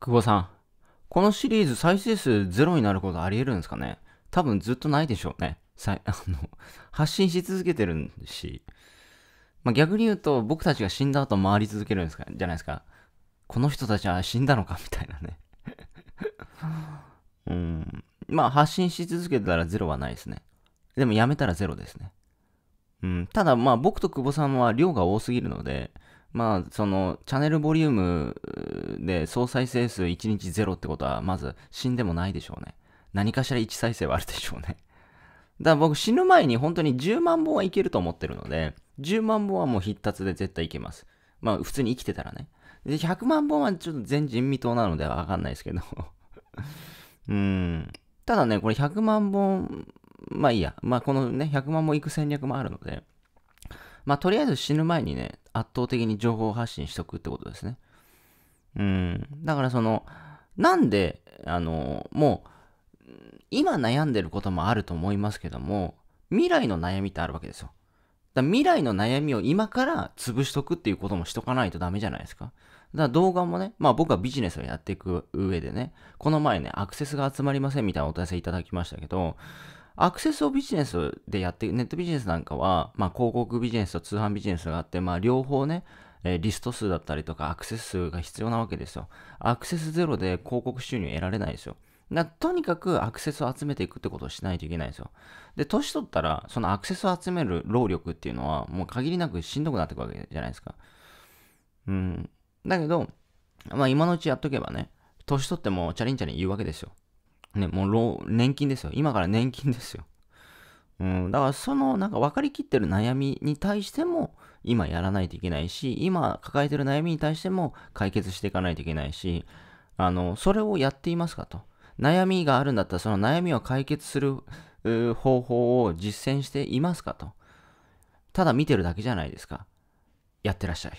久保さん、このシリーズ再生数ゼロになることあり得るんですかね多分ずっとないでしょうね。さ あの、発信し続けてるし、まあ、逆に言うと僕たちが死んだ後回り続けるんですか、じゃないですか。この人たちは死んだのかみたいなね。うん。まあ発信し続けたらゼロはないですね。でもやめたらゼロですね。うん。ただまあ僕と久保さんは量が多すぎるので、まあ、その、チャンネルボリュームで総再生数1日0ってことは、まず死んでもないでしょうね。何かしら1再生はあるでしょうね。だから僕死ぬ前に本当に10万本はいけると思ってるので、10万本はもう必達で絶対いけます。まあ普通に生きてたらね。で、100万本はちょっと全人未到なのでわかんないですけど うん。ただね、これ100万本、まあいいや。まあこのね、100万本いく戦略もあるので、まあとりあえず死ぬ前にね、圧倒的に情報発信しとくってことですね。うん。だからその、なんで、あの、もう、今悩んでることもあると思いますけども、未来の悩みってあるわけですよ。だ未来の悩みを今から潰しとくっていうこともしとかないとダメじゃないですか。だから動画もね、まあ僕はビジネスをやっていく上でね、この前ね、アクセスが集まりませんみたいなお問い合わせいただきましたけど、アクセスをビジネスでやって、ネットビジネスなんかは、まあ、広告ビジネスと通販ビジネスがあって、まあ、両方ね、えー、リスト数だったりとかアクセス数が必要なわけですよ。アクセスゼロで広告収入得られないですよ。とにかくアクセスを集めていくってことをしないといけないですよ。で、年取ったら、そのアクセスを集める労力っていうのは、もう限りなくしんどくなっていくわけじゃないですか。うん。だけど、まあ今のうちやっとけばね、年取ってもチャリンチャリン言うわけですよ。ね、もう、年金ですよ。今から年金ですよ。うん、だからその、なんか分かりきってる悩みに対しても、今やらないといけないし、今抱えてる悩みに対しても解決していかないといけないし、あの、それをやっていますかと。悩みがあるんだったら、その悩みを解決する方法を実践していますかと。ただ見てるだけじゃないですか。やってらっしゃい。